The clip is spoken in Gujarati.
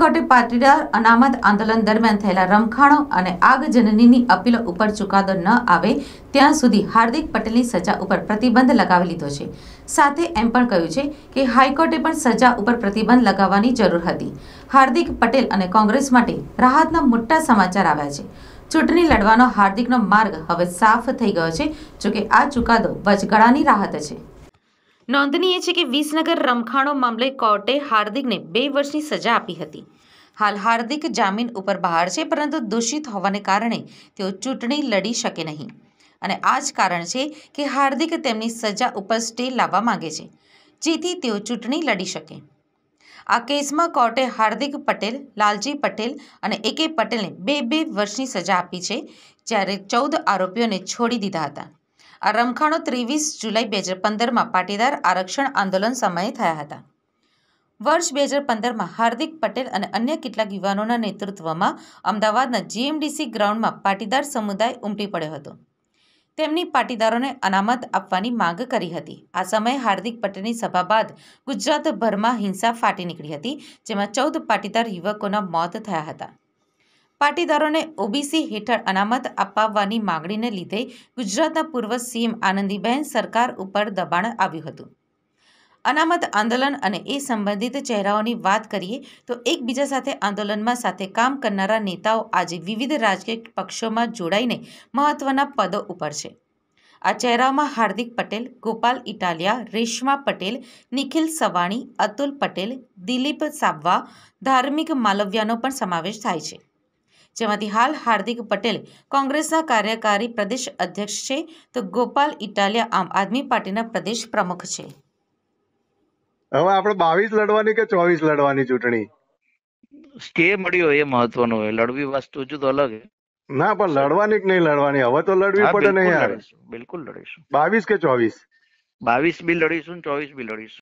ઉપરકોટે પાટીદાર અનામત આંદોલન દરમિયાન થયેલા રમખાણો અને આગજનનીની અપીલો ઉપર ચુકાદો ન આવે ત્યાં સુધી હાર્દિક પટેલની સજા ઉપર પ્રતિબંધ લગાવી લીધો છે સાથે એમ પણ કહ્યું છે કે હાઈકોર્ટે પણ સજા ઉપર પ્રતિબંધ લગાવવાની જરૂર હતી હાર્દિક પટેલ અને કોંગ્રેસ માટે રાહતના મોટા સમાચાર આવ્યા છે ચૂંટણી લડવાનો હાર્દિકનો માર્ગ હવે સાફ થઈ ગયો છે જોકે આ ચુકાદો વચગાળાની રાહત છે નોંધનીય છે કે વિસનગર રમખાણો મામલે કોર્ટે હાર્દિકને બે વર્ષની સજા આપી હતી હાલ હાર્દિક જામીન ઉપર બહાર છે પરંતુ દૂષિત હોવાને કારણે તેઓ ચૂંટણી લડી શકે નહીં અને આ જ કારણ છે કે હાર્દિક તેમની સજા ઉપર સ્ટે લાવવા માગે છે જેથી તેઓ ચૂંટણી લડી શકે આ કેસમાં કોર્ટે હાર્દિક પટેલ લાલજી પટેલ અને એકે પટેલને બે બે વર્ષની સજા આપી છે જ્યારે ચૌદ આરોપીઓને છોડી દીધા હતા આ રમખાણો ત્રેવીસ જુલાઈ બે હજાર પંદરમાં પાટીદાર આરક્ષણ આંદોલન સમયે થયા હતા વર્ષ બે હજાર પંદરમાં હાર્દિક પટેલ અને અન્ય કેટલાક યુવાનોના નેતૃત્વમાં અમદાવાદના જીએમડીસી ગ્રાઉન્ડમાં પાટીદાર સમુદાય ઉમટી પડ્યો હતો તેમની પાટીદારોને અનામત આપવાની માંગ કરી હતી આ સમયે હાર્દિક પટેલની સભા બાદ ગુજરાતભરમાં હિંસા ફાટી નીકળી હતી જેમાં ચૌદ પાટીદાર યુવકોના મોત થયા હતા પાટીદારોને ઓબીસી હેઠળ અનામત અપાવવાની માંગણીને લીધે ગુજરાતના પૂર્વ સીએમ આનંદીબહેન સરકાર ઉપર દબાણ આવ્યું હતું અનામત આંદોલન અને એ સંબંધિત ચહેરાઓની વાત કરીએ તો એકબીજા સાથે આંદોલનમાં સાથે કામ કરનારા નેતાઓ આજે વિવિધ રાજકીય પક્ષોમાં જોડાઈને મહત્વના પદો ઉપર છે આ ચહેરાઓમાં હાર્દિક પટેલ ગોપાલ ઇટાલિયા રેશમા પટેલ નિખિલ સવાણી અતુલ પટેલ દિલીપ સાબવા ધાર્મિક માલવ્યાનો પણ સમાવેશ થાય છે જેમાંથી હાલ હાર્દિક પટેલ કોંગ્રેસના કાર્યકારી પ્રદેશ અધ્યક્ષ છે તો ગોપાલ ઇટાલિયા આમ આદમી પાર્ટીના પ્રદેશ પ્રમુખ છે હવે આપણે બાવીસ લડવાની કે ચોવીસ લડવાની ચૂંટણી સ્ટે મળ્યો એ મહત્વનો હોય લડવી વસ્તુ હજુ તો અલગ ના પણ લડવાની કે નહીં લડવાની હવે તો લડવી પડે ને યાર બિલકુલ લડીશું બાવીસ કે ચોવીસ બાવીસ બી લડીશું ચોવીસ બી લડીશું